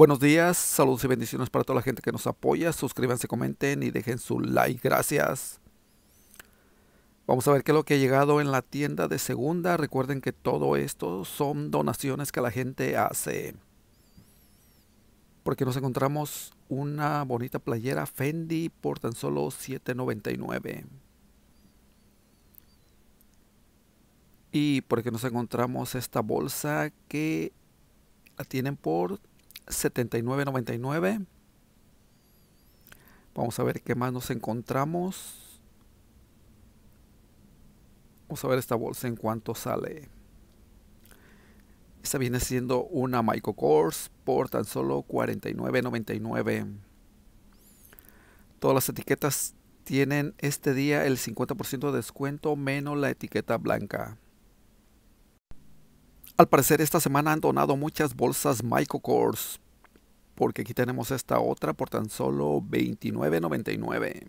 Buenos días, saludos y bendiciones para toda la gente que nos apoya. Suscríbanse, comenten y dejen su like. Gracias. Vamos a ver qué es lo que ha llegado en la tienda de segunda. Recuerden que todo esto son donaciones que la gente hace. Porque nos encontramos una bonita playera Fendi por tan solo $7.99. Y porque nos encontramos esta bolsa que la tienen por 79.99. Vamos a ver qué más nos encontramos. Vamos a ver esta bolsa en cuánto sale. Esta viene siendo una Michael Course por tan solo 49.99. Todas las etiquetas tienen este día el 50% de descuento menos la etiqueta blanca. Al parecer esta semana han donado muchas bolsas Michael Kors, porque aquí tenemos esta otra por tan solo $29.99.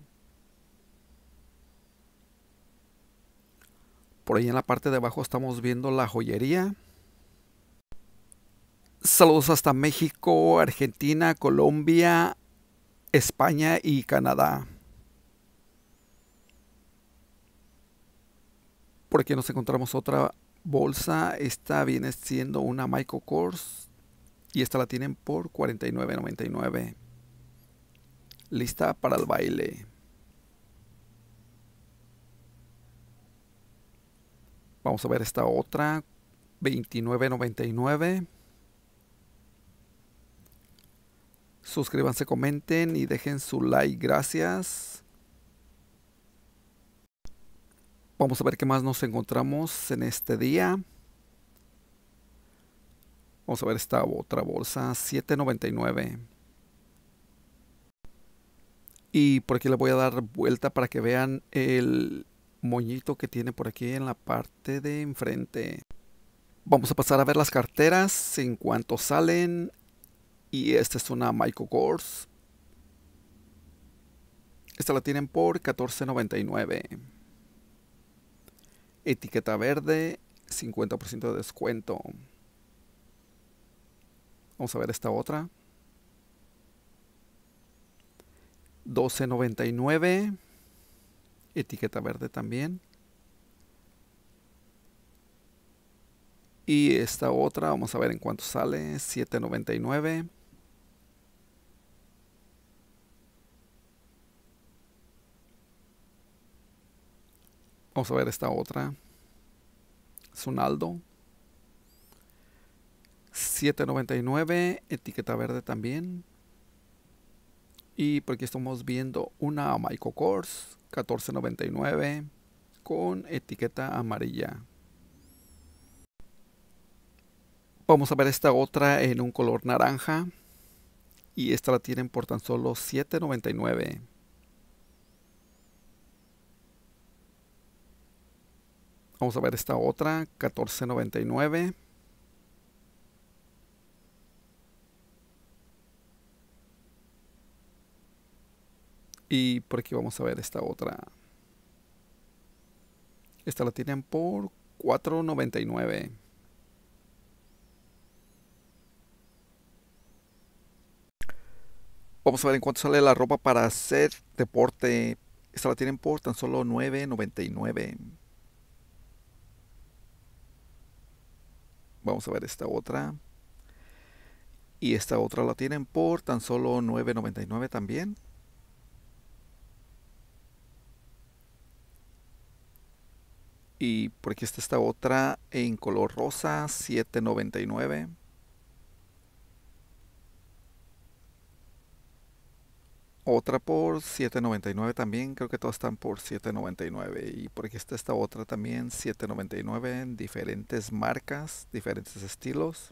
Por ahí en la parte de abajo estamos viendo la joyería. Saludos hasta México, Argentina, Colombia, España y Canadá. Por aquí nos encontramos otra bolsa, esta viene siendo una Michael Kors y esta la tienen por $49.99. Lista para el baile. Vamos a ver esta otra, $29.99. Suscríbanse, comenten y dejen su like. Gracias. Vamos a ver qué más nos encontramos en este día. Vamos a ver esta otra bolsa, 7.99. Y por aquí le voy a dar vuelta para que vean el moñito que tiene por aquí en la parte de enfrente. Vamos a pasar a ver las carteras en cuanto salen. Y esta es una Michael Kors. Esta la tienen por $14.99. Etiqueta verde, 50% de descuento. Vamos a ver esta otra. 12.99. Etiqueta verde también. Y esta otra, vamos a ver en cuánto sale. 7.99. Vamos a ver esta otra. Aldo, 7.99, etiqueta verde también. Y por aquí estamos viendo una Michael Kors 14.99 con etiqueta amarilla. Vamos a ver esta otra en un color naranja y esta la tienen por tan solo 7.99. Vamos a ver esta otra, 1499. Y por aquí vamos a ver esta otra. Esta la tienen por 4.99. Vamos a ver en cuánto sale la ropa para hacer deporte. Esta la tienen por tan solo 9.99. Vamos a ver esta otra. Y esta otra la tienen por tan solo $9.99 también. Y por aquí está esta otra en color rosa, $7.99. Otra por 7.99 también, creo que todas están por 7.99. Y por aquí está esta otra también, 7.99 en diferentes marcas, diferentes estilos.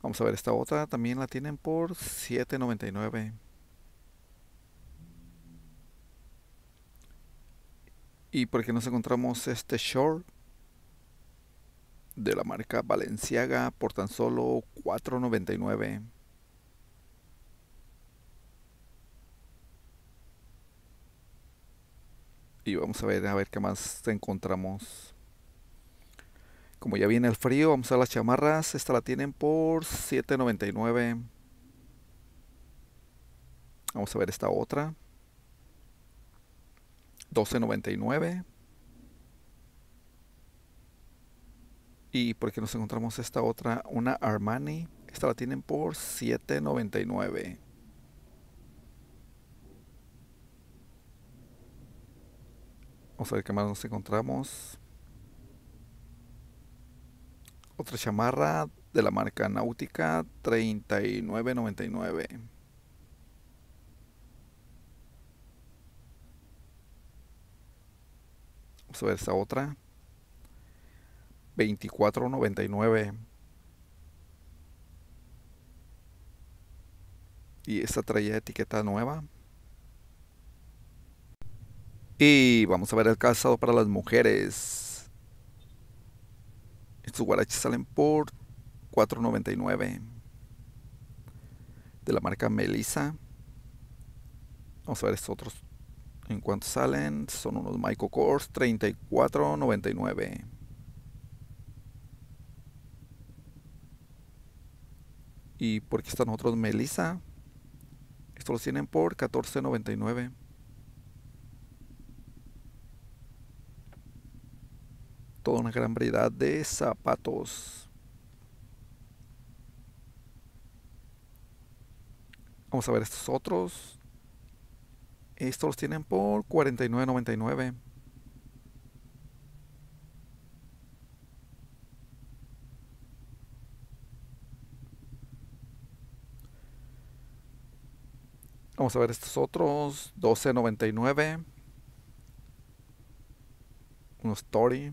Vamos a ver esta otra, también la tienen por 7.99. Y por aquí nos encontramos este short de la marca Balenciaga por tan solo 4.99. vamos a ver, a ver qué más encontramos. Como ya viene el frío, vamos a las chamarras. Esta la tienen por $7.99. Vamos a ver esta otra. $12.99. Y porque nos encontramos esta otra, una Armani. Esta la tienen por $7.99. Vamos a ver qué más nos encontramos. Otra chamarra de la marca Náutica 39.99. Vamos a ver esta otra. 24.99. Y esta traía etiqueta nueva. Y vamos a ver el calzado para las mujeres. Estos guaraches salen por 4.99 de la marca Melissa. Vamos a ver estos otros. En cuanto salen, son unos Michael Kors 34.99. ¿Y por aquí están otros Melissa? Estos los tienen por 14.99. una gran variedad de zapatos. Vamos a ver estos otros. Estos los tienen por $49.99. Vamos a ver estos otros. $12.99. Unos story.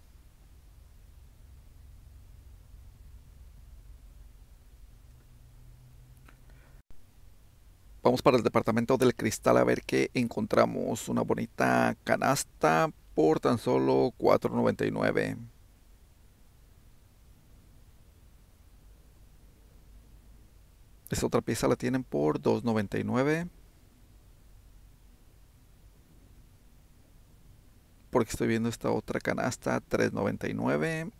Vamos para el departamento del cristal a ver que encontramos una bonita canasta por tan solo 4.99. Esta otra pieza la tienen por 2.99. Porque estoy viendo esta otra canasta 3.99.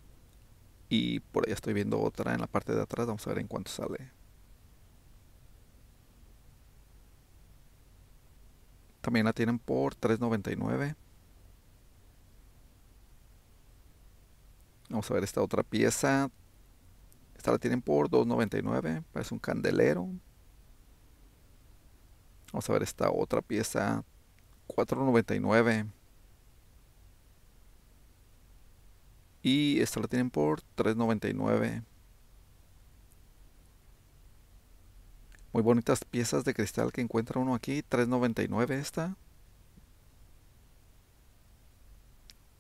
Y por allá estoy viendo otra en la parte de atrás. Vamos a ver en cuánto sale. También la tienen por $3.99. Vamos a ver esta otra pieza. Esta la tienen por $2.99. Parece un candelero. Vamos a ver esta otra pieza. $4.99. Y esta la tienen por $3.99. Muy bonitas piezas de cristal que encuentra uno aquí. 3.99 esta.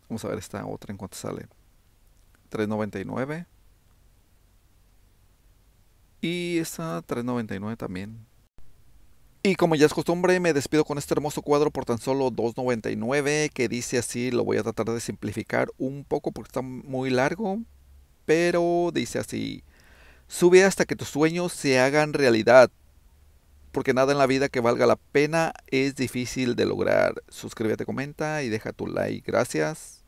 Vamos a ver esta otra en cuanto sale. 3.99. Y esta 3.99 también. Y como ya es costumbre, me despido con este hermoso cuadro por tan solo $2.99 que dice así, lo voy a tratar de simplificar un poco porque está muy largo, pero dice así, sube hasta que tus sueños se hagan realidad, porque nada en la vida que valga la pena es difícil de lograr. Suscríbete, comenta y deja tu like. Gracias.